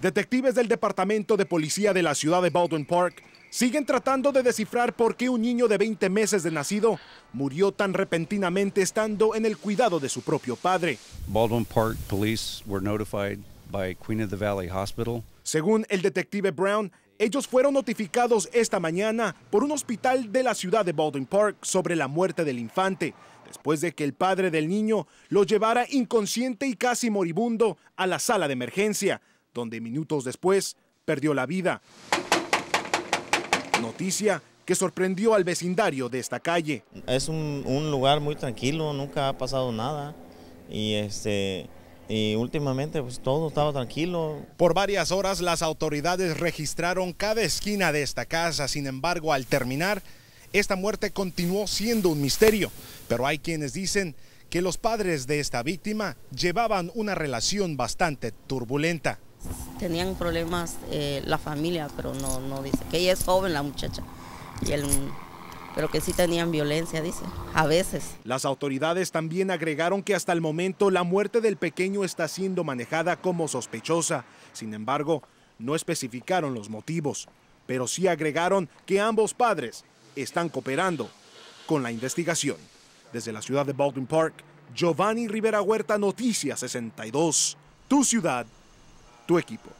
Detectives del Departamento de Policía de la ciudad de Baldwin Park siguen tratando de descifrar por qué un niño de 20 meses de nacido murió tan repentinamente estando en el cuidado de su propio padre. Baldwin Park Police were notified by Queen of the Valley Hospital. Según el detective Brown, ellos fueron notificados esta mañana por un hospital de la ciudad de Baldwin Park sobre la muerte del infante, después de que el padre del niño lo llevara inconsciente y casi moribundo a la sala de emergencia donde minutos después perdió la vida. Noticia que sorprendió al vecindario de esta calle. Es un, lugar muy tranquilo, nunca ha pasado nada y este y últimamente pues todo estaba tranquilo. Por varias horas las autoridades registraron cada esquina de esta casa, sin embargo al terminar esta muerte continuó siendo un misterio, pero hay quienes dicen que los padres de esta víctima llevaban una relación bastante turbulenta tenían problemas eh, la familia, pero no, no dice. Que ella es joven la muchacha. Y el, pero que sí tenían violencia, dice, a veces. Las autoridades también agregaron que hasta el momento la muerte del pequeño está siendo manejada como sospechosa. Sin embargo, no especificaron los motivos, pero sí agregaron que ambos padres están cooperando con la investigación. Desde la ciudad de Baldwin Park, Giovanni Rivera Huerta, Noticias 62. Tu ciudad, tu equipo.